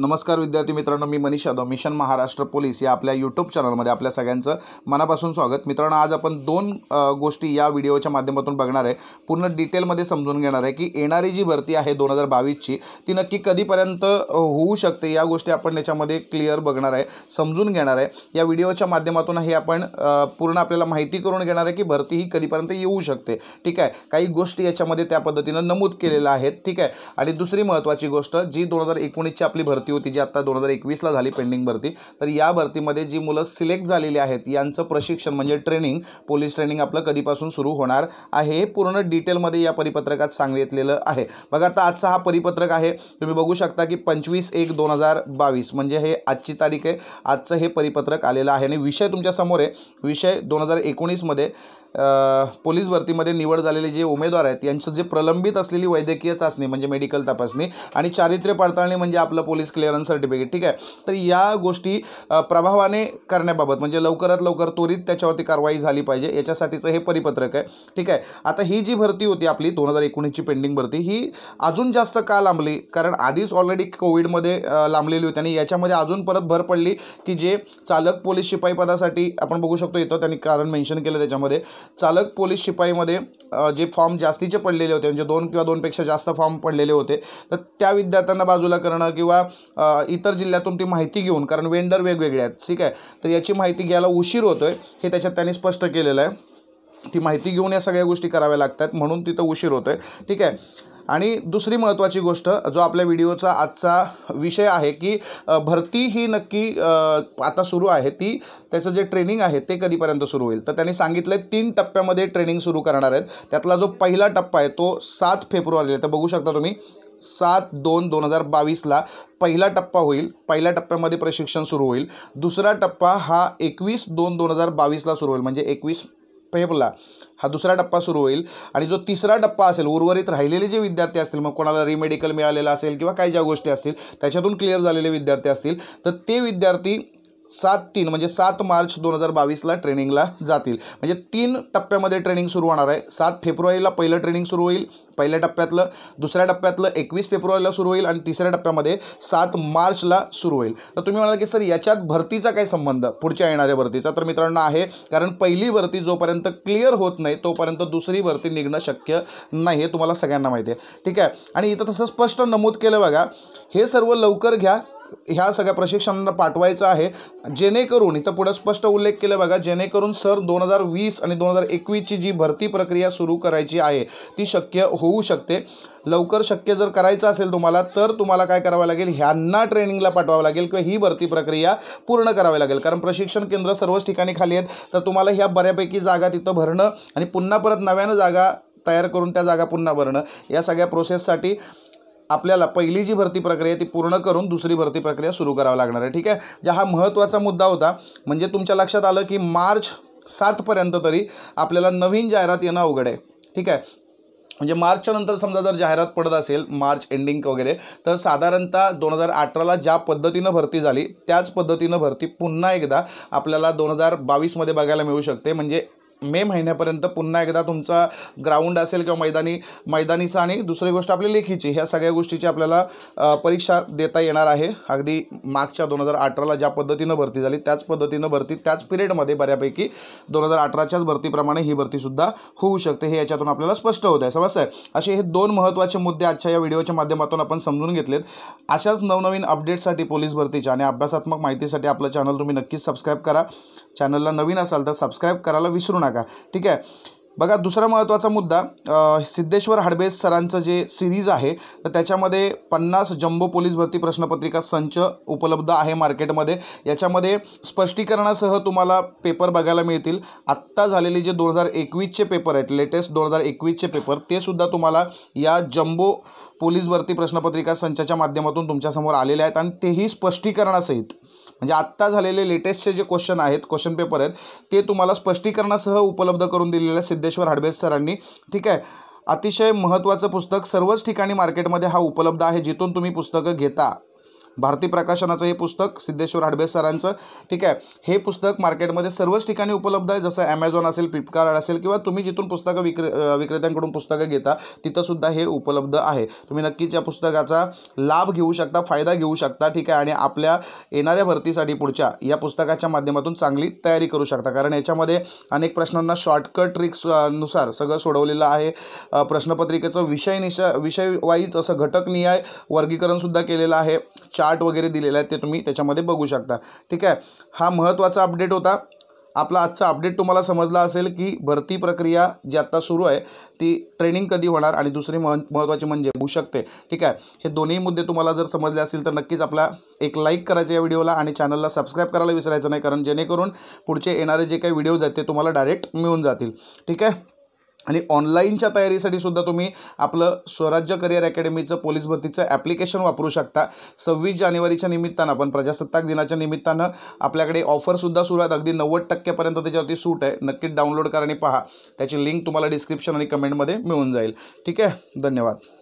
नमस्कार विद्यार्थी मित्रांनो मी मनीष यादव मिशन महाराष्ट्र पोलीस या आपल्या यूट्यूब चॅनलमध्ये आपल्या सगळ्यांचं मनापासून स्वागत मित्रांनो आज आपण दोन गोष्टी या व्हिडिओच्या माध्यमातून बघणार आहे पूर्ण डिटेलमध्ये समजून घेणार आहे की येणारी जी भरती आहे दोन हजार बावीसची ती नक्की कधीपर्यंत होऊ शकते या गोष्टी आपण याच्यामध्ये क्लिअर बघणार आहे समजून घेणार आहे या व्हिडिओच्या माध्यमातून हे आपण पूर्ण आपल्याला माहिती करून घेणार आहे की भरती ही कधीपर्यंत येऊ शकते ठीक आहे काही गोष्टी याच्यामध्ये त्या पद्धतीनं नमूद केलेल्या आहेत ठीक आहे आणि दुसरी महत्त्वाची गोष्ट जी दोन हजार एकोणीसची आपली भरती भरती होती जी आत्ता दोन हजार एकवीसला झाली पेंडिंग भरती तर या भरतीमध्ये जी मुलं सिलेक्ट झालेली आहेत यांचं प्रशिक्षण म्हणजे ट्रेनिंग पोलीस ट्रेनिंग आपलं कधीपासून सुरू होणार आहे पूर्ण डिटेलमध्ये या परिपत्रकात सांगितलेलं आहे बघा आता आजचा हा परिपत्रक आहे तुम्ही बघू शकता की पंचवीस एक दोन हजार बावीस म्हणजे हे आजची तारीख आहे आजचं हे परिपत्रक आलेलं आहे आणि विषय तुमच्यासमोर आहे विषय दोन हजार एकोणीसमध्ये पोलीस भरतीमध्ये निवड झालेले जे उमेदवार आहेत यांचं जे प्रलंबित असलेली वैद्यकीय चाचणी म्हणजे मेडिकल तपासणी आणि चारित्र्य पडताळणी म्हणजे आपलं पोलीस क्लिअरन्स सर्टिफिकेट ठीक आहे तर या गोष्टी प्रभावाने करण्याबाबत म्हणजे लवकरात लवकर त्वरित त्याच्यावरती कारवाई झाली पाहिजे याच्यासाठीचं हे परिपत्रक आहे ठीक आहे आता ही जी भरती होती आपली दोन हजार एकोणीसची पेंडिंग भरती ही अजून जास्त का लांबली कारण आधीच ऑलरेडी कोविडमध्ये लांबलेली होती आणि याच्यामध्ये अजून परत भर पडली की जे चालक पोलीस शिपाई पदासाठी आपण बघू शकतो येतो त्यांनी कारण मेन्शन केलं त्याच्यामध्ये चालक पोलीस शिपाईमध्ये जे फॉर्म जास्तीचे पडलेले होते म्हणजे दोन किंवा दोनपेक्षा जास्त फॉर्म पडलेले होते तर त्या विद्यार्थ्यांना बाजूला करणं किंवा इतर जिल्ह्यातून ती माहिती घेऊन कारण वेंडर वेगवेगळे आहेत ठीक आहे तर याची माहिती घ्यायला उशीर होतो आहे हे त्याच्यात त्यांनी स्पष्ट केलेलं आहे ती माहिती घेऊन या सगळ्या गोष्टी कराव्या लागतात म्हणून तिथं उशीर होतो आहे ठीक आहे आणि दुसरी महत्त्वाची गोष्ट जो आपल्या व्हिडिओचा आजचा विषय आहे की भरती ही नक्की आता सुरू आहे ती त्याचं जे ट्रेनिंग आहे ते कधीपर्यंत सुरू होईल तर त्यांनी सांगितलं तीन टप्प्यामध्ये ट्रेनिंग सुरू करणार आहेत त्यातला जो पहिला टप्पा आहे तो सात फेब्रुवारीला तर बघू शकता तुम्ही सात दोन दोन हजार बावीसला पहिला टप्पा होईल पहिल्या टप्प्यामध्ये प्रशिक्षण सुरू होईल दुसरा टप्पा हा एकवीस दोन दोन हजार बावीसला सुरू होईल म्हणजे एकवीस पेपला हा दुसरा टप्पा सुरू होईल आणि जो तिसरा टप्पा असेल उर्वरित राहिलेले जे विद्यार्थी असतील मग कोणाला रिमेडिकल मिळालेलं असेल किंवा काही ज्या गोष्टी असतील त्याच्यातून क्लिअर झालेले विद्यार्थी असतील तर ते विद्यार्थी सात तीन म्हणजे सात मार्च दोन हजार बावीसला ट्रेनिंगला जातील म्हणजे तीन टप्प्यामध्ये ट्रेनिंग सुरू होणार आहे सात फेब्रुवारीला पहिलं ट्रेनिंग सुरू होईल पहिल्या टप्प्यातलं दुसऱ्या टप्प्यातलं एकवीस फेब्रुवारीला सुरू होईल आणि तिसऱ्या टप्प्यामध्ये सात मार्चला सुरू होईल तर तुम्ही म्हणाल की सर याच्यात भरतीचा काय संबंध पुढच्या येणाऱ्या भरतीचा तर मित्रांनो आहे कारण पहिली भरती जोपर्यंत क्लिअर होत नाही तोपर्यंत दुसरी भरती निघणं शक्य नाही हे तुम्हाला सगळ्यांना माहिती आहे ठीक आहे आणि इथं तसं स्पष्ट नमूद केलं बघा हे सर्व लवकर घ्या ह्या सगळ्या प्रशिक्षणांना पाठवायचं आहे जेणेकरून इथं पुढं स्पष्ट उल्लेख केला बघा जेणेकरून सर दोन हजार वीस आणि दोन हजार एकवीसची जी भरती प्रक्रिया सुरू करायची आहे ती शक्य होऊ शकते लवकर शक्य जर करायचं असेल तुम्हाला तर तुम्हाला काय करावं लागेल ह्यांना ट्रेनिंगला पाठवावं लागेल किंवा ही भरती प्रक्रिया पूर्ण करावी लागेल कारण प्रशिक्षण केंद्र सर्वच ठिकाणी खाली आहेत तर तुम्हाला ह्या बऱ्यापैकी जागा तिथं भरणं आणि पुन्हा परत नव्यानं जागा तयार करून त्या जागा पुन्हा भरणं या सगळ्या प्रोसेससाठी आपल्याला पहिली जी भरती प्रक्रिया ती पूर्ण करून दुसरी भरती प्रक्रिया सुरू करावी लागणार आहे ठीक आहे ज्या हा महत्त्वाचा मुद्दा होता म्हणजे तुमच्या लक्षात आलं की मार्च सातपर्यंत तरी आपल्याला नवीन जाहिरात येणं अवघड आहे ठीक आहे म्हणजे मार्चच्या नंतर समजा जर जाहिरात पडत असेल मार्च एंडिंग वगैरे तर साधारणतः दोन हजार अठराला ज्या पद्धतीनं भरती झाली त्याच पद्धतीनं भरती पुन्हा एकदा आपल्याला दोन हजार बावीसमध्ये बघायला मिळू शकते म्हणजे मे महिन्यापर्यंत पुन्हा एकदा तुमचा ग्राउंड असेल किंवा मैदानी मैदानीचा आणि दुसरी गोष्ट आपली लेखीची ह्या सगळ्या गोष्टीची आपल्याला परीक्षा देता येणार आहे अगदी मागच्या दोन हजार अठराला ज्या पद्धतीनं भरती झाली त्याच पद्धतीनं भरती त्याच पिरियडमध्ये बऱ्यापैकी दोन हजार अठराच्याच भरतीप्रमाणे ही भरतीसुद्धा होऊ शकते हे याच्यातून आपल्याला स्पष्ट होत आहे आहे असे हे दोन महत्त्वाचे मुद्दे आजच्या या व्हिडिओच्या माध्यमातून आपण समजून घेतलेत अशाच नवनवीन अपडेट्ससाठी पोलीस भरतीच्या आणि अभ्यासात्मक माहितीसाठी आपलं चॅनल तुम्ही नक्कीच सबस्क्राईब करा चॅनलला नवीन असाल तर सबस्क्राईब करायला विसरू नका ठीक आहे बघा दुसरा महत्त्वाचा मुद्दा सिद्धेश्वर हाडबेस सरांचं जे सिरीज आहे तर त्याच्यामध्ये पन्नास जम्बो पोलीस भरती प्रश्नपत्रिका संच उपलब्ध आहे मार्केटमध्ये याच्यामध्ये स्पष्टीकरणासह तुम्हाला पेपर बघायला मिळतील आत्ता झालेले जे दोन हजार एकवीसचे पेपर आहेत लेटेस्ट दोन हजार एकवीसचे पेपर ते सुद्धा तुम्हाला या जम्बो पोलीस भरती प्रश्नपत्रिका संचाच्या माध्यमातून तुमच्यासमोर आलेले आहेत आणि तेही स्पष्टीकरणासहित म्हणजे आत्ता झालेले लेटेस्टचे जे क्वेश्चन आहेत क्वेश्चन पेपर आहेत ते तुम्हाला स्पष्टीकरणासह उपलब्ध करून दिलेले सिद्धेश्वर हाडबे सरांनी ठीक आहे अतिशय महत्त्वाचं पुस्तक सर्वच ठिकाणी मार्केटमध्ये हा उपलब्ध आहे जिथून तुम्ही पुस्तकं घेता भारती प्रकाशनाचं हे पुस्तक सिद्धेश्वर हाडबे सरांचं ठीक आहे हे पुस्तक मार्केटमध्ये सर्वच ठिकाणी उपलब्ध आहे जसं ॲमेझॉन असेल फ्लिपकार्ट असेल किंवा तुम्ही जिथून पुस्तकं विक्रे विक्रेत्यांकडून पुस्तकं घेता तिथंसुद्धा हे उपलब्ध आहे तुम्ही नक्कीच या पुस्तकाचा लाभ घेऊ शकता फायदा घेऊ शकता ठीक आहे आणि आपल्या येणाऱ्या भरतीसाठी पुढच्या या पुस्तकाच्या माध्यमातून चांगली तयारी करू शकता कारण याच्यामध्ये अनेक प्रश्नांना शॉर्टकट ट्रिक्स नुसार सगळं सोडवलेलं आहे प्रश्नपत्रिकेचं विषय निशा विषयवाईज असं घटक घटकनिहाय वर्गीकरणसुद्धा केलेलं आहे चार चार्ट वगैरे दिलेला आहे ते तुम्ही त्याच्यामध्ये बघू शकता ठीक आहे हा महत्त्वाचा अपडेट होता आपला आजचा अपडेट तुम्हाला समजला असेल की भरती प्रक्रिया जी आत्ता सुरू आहे ती ट्रेनिंग कधी होणार आणि दुसरी मह महत्त्वाची म्हणजे होऊ शकते ठीक आहे हे दोन्ही मुद्दे तुम्हाला जर समजले असतील तर नक्कीच आपला एक लाईक करायचं या व्हिडिओला आणि चॅनलला सबस्क्राईब करायला विसरायचं नाही कारण जेणेकरून पुढचे येणारे जे काही व्हिडिओज आहेत ते तुम्हाला डायरेक्ट मिळून जातील ठीक आहे आणि ऑनलाईनच्या तयारीसाठी सुद्धा तुम्ही आपलं स्वराज्य करिअर अकॅडमीचं पोलीस भरतीचं ॲप्लिकेशन वापरू शकता सव्वीस जानेवारीच्या निमित्तानं आपण प्रजासत्ताक दिनाच्या निमित्तानं आपल्याकडे ऑफरसुद्धा सुरू आहेत अगदी नव्वद टक्केपर्यंत त्याच्यावरती सूट आहे नक्कीच डाउनलोड करा आणि पहा त्याची लिंक तुम्हाला डिस्क्रिप्शन आणि कमेंटमध्ये मिळून जाईल ठीक आहे धन्यवाद